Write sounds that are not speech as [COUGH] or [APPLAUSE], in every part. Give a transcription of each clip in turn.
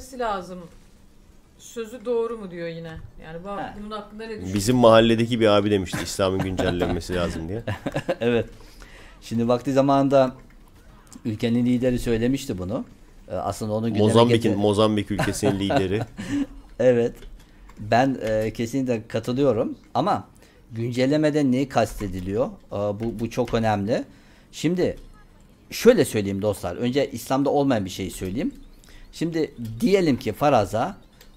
gitmesi lazım. Sözü doğru mu diyor yine. Yani bu, ha. bunun hakkında ne düşünüyorsun? Bizim mahalledeki bir abi demişti İslam'ın güncellenmesi [LAUGHS] lazım diye. [LAUGHS] evet. Şimdi vakti zamanında ülkenin lideri söylemişti bunu. Ee, aslında onu Mozambik'in Mozambik [LAUGHS] ülkesinin lideri. evet. Ben e, kesinlikle katılıyorum ama güncellemede ne kastediliyor? E, bu bu çok önemli. Şimdi şöyle söyleyeyim dostlar. Önce İslam'da olmayan bir şey söyleyeyim. Şimdi diyelim ki faraza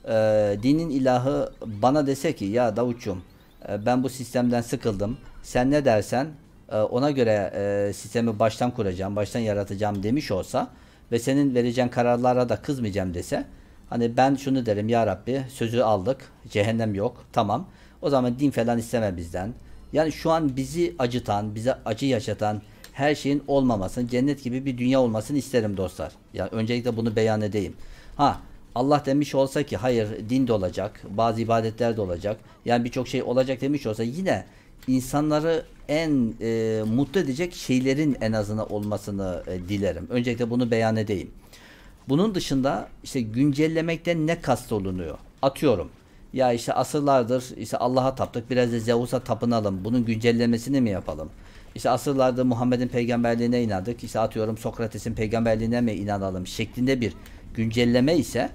e, dinin ilahı bana dese ki ya Davutçum e, ben bu sistemden sıkıldım. Sen ne dersen e, ona göre e, sistemi baştan kuracağım, baştan yaratacağım demiş olsa ve senin vereceğin kararlara da kızmayacağım dese hani ben şunu derim ya Rabbi sözü aldık cehennem yok tamam o zaman din falan isteme bizden. Yani şu an bizi acıtan, bize acı yaşatan her şeyin olmamasını, cennet gibi bir dünya olmasını isterim dostlar. Yani öncelikle bunu beyan edeyim. Ha Allah demiş olsa ki hayır din de olacak, bazı ibadetler de olacak. Yani birçok şey olacak demiş olsa yine insanları en e, mutlu edecek şeylerin en azına olmasını e, dilerim. Öncelikle bunu beyan edeyim. Bunun dışında işte güncellemekten ne kastolunuyor? Atıyorum ya işte asırlardır işte Allah'a taptık biraz da Zeus'a tapınalım bunun güncellemesini mi yapalım? İşte asırlarda Muhammed'in peygamberliğine inandık. İşte atıyorum Sokrates'in peygamberliğine mi inanalım şeklinde bir güncelleme ise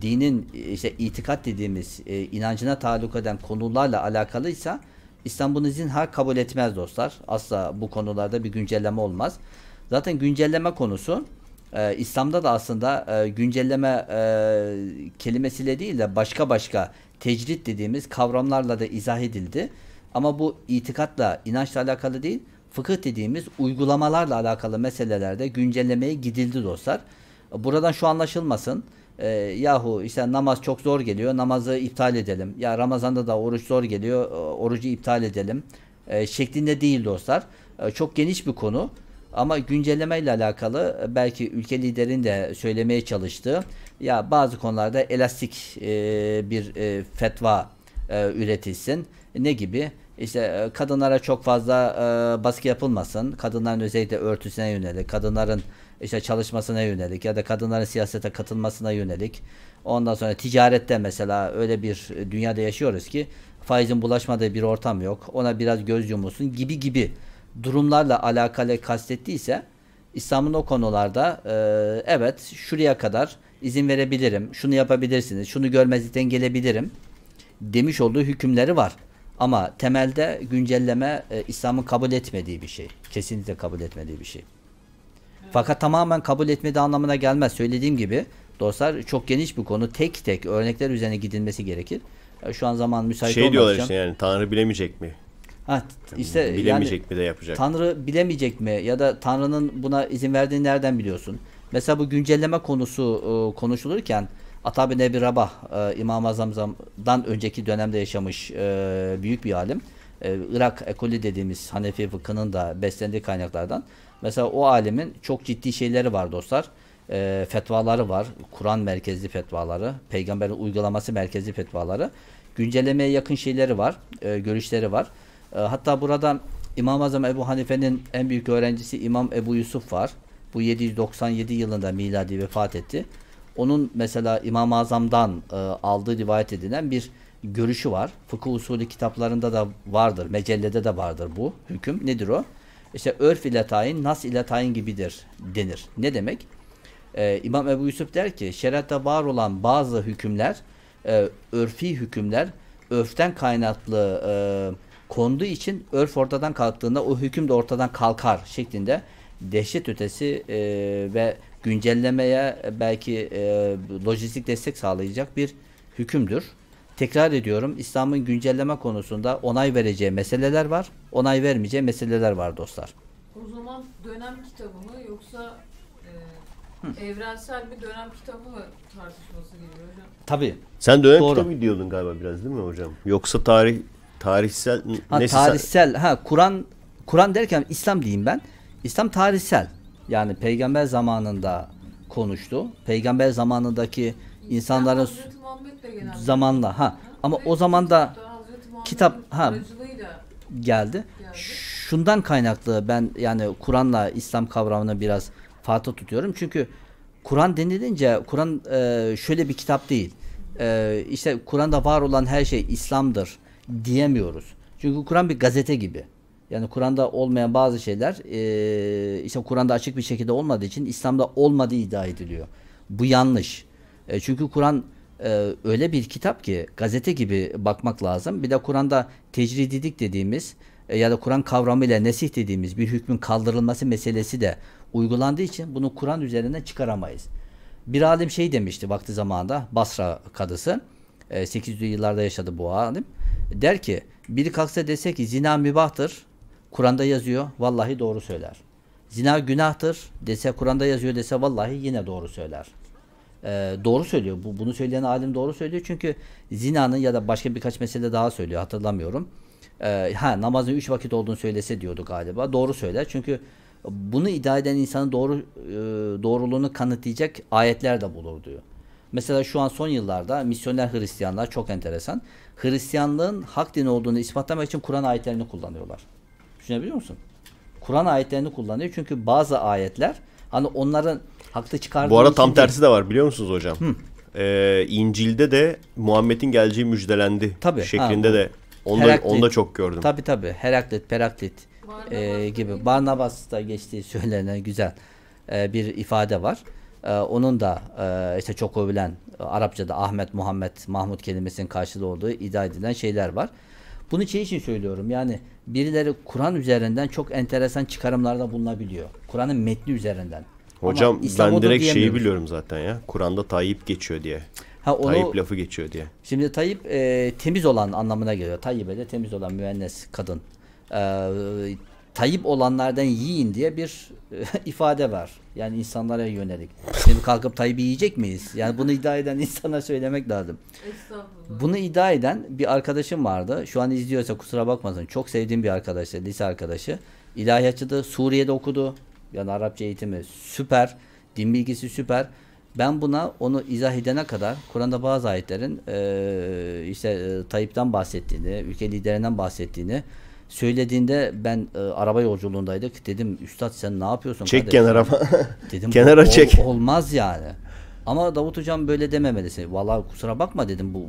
dinin işte itikat dediğimiz e, inancına taluk eden konularla alakalıysa İslam bunu zinhar kabul etmez dostlar. Asla bu konularda bir güncelleme olmaz. Zaten güncelleme konusu e, İslam'da da aslında e, güncelleme e, kelimesiyle değil de başka başka tecrit dediğimiz kavramlarla da izah edildi. Ama bu itikatla, inançla alakalı değil, fıkıh dediğimiz uygulamalarla alakalı meselelerde güncellemeye gidildi dostlar. Buradan şu anlaşılmasın. E, yahu işte namaz çok zor geliyor, namazı iptal edelim. Ya Ramazan'da da oruç zor geliyor, e, orucu iptal edelim. E, şeklinde değil dostlar. E, çok geniş bir konu. Ama güncelleme ile alakalı e, belki ülke liderin de söylemeye çalıştığı ya bazı konularda elastik e, bir e, fetva e, üretilsin ne gibi? İşte e, kadınlara çok fazla e, baskı yapılmasın. Kadınların özellikle örtüsüne yönelik, kadınların işte çalışmasına yönelik ya da kadınların siyasete katılmasına yönelik. Ondan sonra ticarette mesela öyle bir dünyada yaşıyoruz ki faizin bulaşmadığı bir ortam yok. Ona biraz göz yumulsun gibi gibi durumlarla alakalı kastettiyse İslam'ın o konularda e, evet şuraya kadar izin verebilirim, şunu yapabilirsiniz, şunu görmezlikten gelebilirim demiş olduğu hükümleri var. Ama temelde güncelleme e, İslam'ın kabul etmediği bir şey. Kesinlikle kabul etmediği bir şey. Fakat tamamen kabul etmediği anlamına gelmez. Söylediğim gibi dostlar çok geniş bir konu. Tek tek örnekler üzerine gidilmesi gerekir. E, şu an zaman müsait Şey diyorlar işte yani Tanrı bilemeyecek mi? Ha, işte bilemeyecek yani, mi de yapacak. Tanrı bilemeyecek mi ya da Tanrı'nın buna izin verdiğini nereden biliyorsun? Mesela bu güncelleme konusu e, konuşulurken Ata bin Ebi Rabah e, İmam-ı Azam'dan önceki dönemde yaşamış e, büyük bir alim. E, Irak ekolü dediğimiz Hanefi fıkhının da beslendiği kaynaklardan. Mesela o alimin çok ciddi şeyleri var dostlar. E, fetvaları var. Kur'an merkezli fetvaları, peygamberin uygulaması merkezli fetvaları. Güncellemeye yakın şeyleri var, e, görüşleri var. E, hatta burada İmam-ı Azam Ebu Hanife'nin en büyük öğrencisi İmam Ebu Yusuf var. Bu 797 yılında miladi vefat etti. Onun mesela İmam-ı Azam'dan e, aldığı rivayet edilen bir görüşü var. Fıkıh usulü kitaplarında da vardır. Mecellede de vardır bu hüküm. Nedir o? İşte örf ile tayin, nas ile tayin gibidir denir. Ne demek? Ee, İmam Ebu Yusuf der ki şeriatta var olan bazı hükümler, e, örfi hükümler örften kaynaklı e, konduğu için örf ortadan kalktığında o hüküm de ortadan kalkar şeklinde dehşet ötesi e, ve güncellemeye e, belki e, lojistik destek sağlayacak bir hükümdür. Tekrar ediyorum İslam'ın güncelleme konusunda onay vereceği meseleler var, onay vermeyeceği meseleler var dostlar. O zaman dönem kitabı mı yoksa e, evrensel bir dönem kitabı mı tartışması geliyor hocam? Tabii. Sen dönem Doğru. kitabı diyordun galiba biraz değil mi hocam? Yoksa tarih tarihsel ha, tarihsel ha Kur'an Kur'an derken İslam diyeyim ben. İslam tarihsel. Yani peygamber zamanında konuştu. Peygamber zamanındaki insanların İnsan zamanla ha. ha ama o zaman da kitap ha geldi. geldi. Şundan kaynaklı ben yani Kur'an'la İslam kavramını biraz farklı tutuyorum. Çünkü Kur'an denilince Kur'an e, şöyle bir kitap değil. E, işte Kur'an'da var olan her şey İslam'dır diyemiyoruz. Çünkü Kur'an bir gazete gibi. Yani Kur'an'da olmayan bazı şeyler e, işte Kur'an'da açık bir şekilde olmadığı için İslam'da olmadığı iddia ediliyor. Bu yanlış. E, çünkü Kur'an e, öyle bir kitap ki gazete gibi bakmak lazım. Bir de Kur'an'da tecrididik dediğimiz e, ya da Kur'an kavramıyla nesih dediğimiz bir hükmün kaldırılması meselesi de uygulandığı için bunu Kur'an üzerinden çıkaramayız. Bir alim şey demişti vakti zamanında Basra kadısı. E, 800'lü yıllarda yaşadı bu alim. Der ki biri kalksa dese ki zina mübahtır Kur'an'da yazıyor vallahi doğru söyler. Zina günahtır dese Kur'an'da yazıyor dese vallahi yine doğru söyler. Ee, doğru söylüyor. Bu, bunu söyleyen alim doğru söylüyor. Çünkü zinanın ya da başka birkaç mesele daha söylüyor hatırlamıyorum. Ee, ha namazın üç vakit olduğunu söylese diyordu galiba. Doğru söyler. Çünkü bunu iddia eden insanın doğru e, doğruluğunu kanıtlayacak ayetler de bulur diyor. Mesela şu an son yıllarda misyoner Hristiyanlar çok enteresan. Hristiyanlığın hak din olduğunu ispatlamak için Kur'an ayetlerini kullanıyorlar. Düşünebiliyor musun? Kur'an ayetlerini kullanıyor. Çünkü bazı ayetler hani onların haklı çıkardığı... Bu arada tam şey tersi de var biliyor musunuz hocam? Hı. Ee, İncil'de de Muhammed'in geleceği müjdelendi Tabii, şeklinde ha, de onu, Heraklit, da, onu da çok gördüm. Tabii tabii Heraklit, Peraklit e, gibi Barnabas'ta geçtiği söylenen güzel e, bir ifade var. E, onun da e, işte çok övülen Arapçada Ahmet, Muhammed, Mahmud kelimesinin karşılığı olduğu iddia edilen şeyler var. Bunu şey için söylüyorum yani birileri Kur'an üzerinden çok enteresan çıkarımlarda bulunabiliyor. Kur'an'ın metni üzerinden. Hocam ben direkt şeyi biliyorum zaten ya. Kur'an'da Tayyip geçiyor diye. Ha, onu, Tayyip lafı geçiyor diye. Şimdi Tayyip e, temiz olan anlamına geliyor. Tayyip'e de temiz olan müennes kadın. E, Tayyip olanlardan yiyin diye bir e, [LAUGHS] ifade var. Yani insanlara yönelik. Şimdi kalkıp Tayyip'i yiyecek miyiz? Yani bunu iddia eden [LAUGHS] insana söylemek lazım. Estağfurullah. Bunu iddia eden bir arkadaşım vardı. Şu an izliyorsa kusura bakmasın. Çok sevdiğim bir arkadaşı, lise arkadaşı. İlahiyatçıdı. Suriye'de okudu. Yani Arapça eğitimi süper. Din bilgisi süper. Ben buna onu izah edene kadar Kur'an'da bazı ayetlerin e, işte e, Tayyip'ten bahsettiğini, ülke liderinden bahsettiğini, söylediğinde ben e, araba yolculuğundaydık. Dedim üstad sen ne yapıyorsun? Çek kardeşim? kenara. [LAUGHS] dedim kenara ol, çek. Olmaz yani. Ama Davut hocam böyle dememelisi. Vallahi kusura bakma dedim bu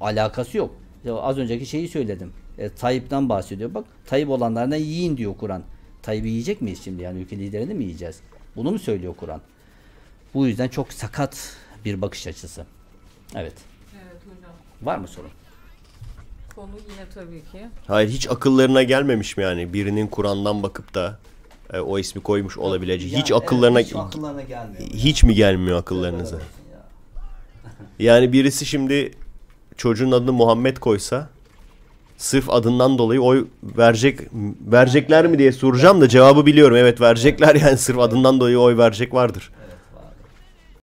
alakası yok. Ya az önceki şeyi söyledim. E, Tayyip'ten bahsediyor. Bak Tayyip olanlardan yiyin diyor Kur'an. Tayyip'i yiyecek miyiz şimdi? Yani ülke liderini mi yiyeceğiz? Bunu mu söylüyor Kur'an? Bu yüzden çok sakat bir bakış açısı. Evet. Evet hocam. Var mı sorun? konu yine tabii ki. Hayır hiç akıllarına gelmemiş mi yani birinin Kur'an'dan bakıp da e, o ismi koymuş olabileceği. Yani, hiç akıllarına evet, hiç, akıllarına gelmiyor. Hiç mi gelmiyor akıllarınıza? yani birisi şimdi çocuğun adını Muhammed koysa sırf adından dolayı oy verecek verecekler mi diye soracağım da cevabı biliyorum. Evet verecekler yani sırf adından dolayı oy verecek vardır.